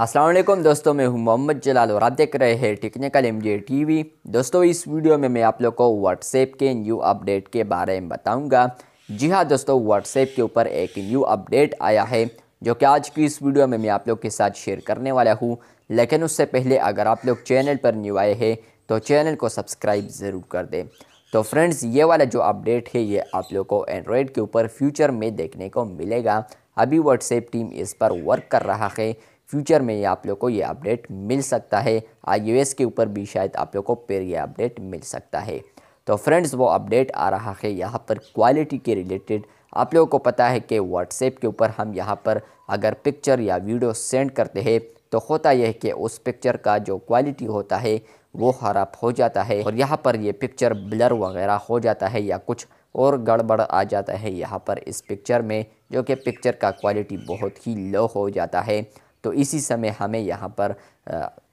असलम दोस्तों मैं हूं मोहम्मद जलाल और आप देख रहे हैं टेक्निकल एम जे वी दोस्तों इस वीडियो में मैं आप लोग को व्हाट्सएप के न्यू अपडेट के बारे में बताऊंगा जी हाँ दोस्तों व्हाट्सएप के ऊपर एक न्यू अपडेट आया है जो कि आज की इस वीडियो में मैं आप लोग के साथ शेयर करने वाला हूँ लेकिन उससे पहले अगर आप लोग चैनल पर न्यू आए हैं तो चैनल को सब्सक्राइब ज़रूर कर दें तो फ्रेंड्स ये वाला जो अपडेट है ये आप लोग को एंड्रॉयड के ऊपर फ्यूचर में देखने को मिलेगा अभी व्हाट्सएप टीम इस पर वर्क कर रहा है फ्यूचर में ये आप लोग को ये अपडेट मिल सकता है आई के ऊपर भी शायद आप लोग को फिर ये अपडेट मिल सकता है तो फ्रेंड्स वो अपडेट आ रहा है यहाँ पर क्वालिटी के रिलेटेड आप लोगों को पता है कि व्हाट्सएप के ऊपर हम यहाँ पर अगर पिक्चर या वीडियो सेंड करते हैं तो होता यह है कि उस पिक्चर का जो क्वालिटी होता है वो खराब हो जाता है और यहाँ पर ये पिक्चर ब्लर वगैरह हो जाता है या कुछ और गड़बड़ आ जाता है यहाँ पर इस पिक्चर में जो कि पिक्चर का क्वालिटी बहुत ही लो हो जाता है तो इसी समय हमें यहाँ पर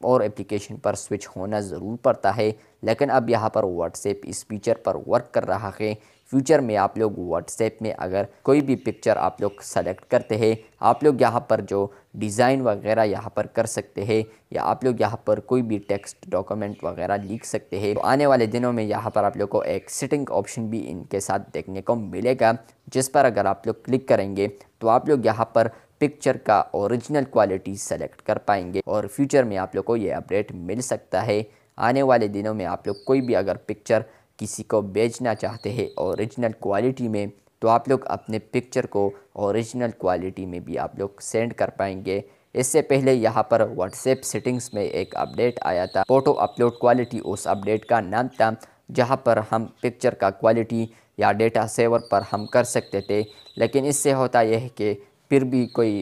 और एप्लीकेशन पर स्विच होना ज़रूर पड़ता है लेकिन अब यहाँ पर व्हाट्सएप इस फीचर पर वर्क कर रहा है फ्यूचर में आप लोग व्हाट्सएप में अगर कोई भी पिक्चर आप लोग सेलेक्ट करते हैं आप लोग यहाँ पर जो डिज़ाइन वगैरह यहाँ पर कर सकते हैं या आप लोग यहाँ पर कोई भी टेक्स्ट डॉक्यूमेंट वगैरह लिख सकते हैं तो आने वाले दिनों में यहाँ पर आप लोग को एक सिटिंग ऑप्शन भी इनके साथ देखने को मिलेगा जिस पर अगर आप लोग क्लिक करेंगे तो आप लोग यहाँ पर पिक्चर का ओरिजिनल क्वालिटी सेलेक्ट कर पाएंगे और फ्यूचर में आप लोग को ये अपडेट मिल सकता है आने वाले दिनों में आप लोग कोई भी अगर पिक्चर किसी को बेचना चाहते हैं ओरिजिनल क्वालिटी में तो आप लोग अपने पिक्चर को ओरिजिनल क्वालिटी में भी आप लोग सेंड कर पाएंगे इससे पहले यहाँ पर व्हाट्सएप सेटिंग्स में एक अपडेट आया था फ़ोटो अपलोड क्वालिटी उस अपडेट का नाम था जहाँ पर हम पिक्चर का क्वालिटी या डेटा सेवर पर हम कर सकते थे लेकिन इससे होता यह है कि फिर भी कोई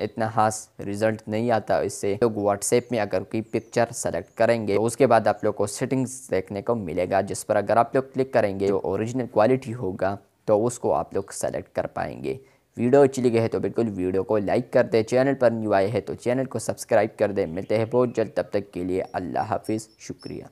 इतना खास रिज़ल्ट नहीं आता इससे लोग व्हाट्सएप में अगर कोई पिक्चर सेलेक्ट करेंगे तो उसके बाद आप लोग को सेटिंग्स देखने को मिलेगा जिस पर अगर आप लोग क्लिक करेंगे तो ओरिजिनल क्वालिटी होगा तो उसको आप लोग सेलेक्ट कर पाएंगे वीडियो अच्छी लगी है तो बिल्कुल वीडियो को लाइक कर दे चैनल पर न्यू आए हैं तो चैनल को सब्सक्राइब कर दे मिलते हैं बहुत जल्द तब तक के लिए अल्लाह हाफिज़ शुक्रिया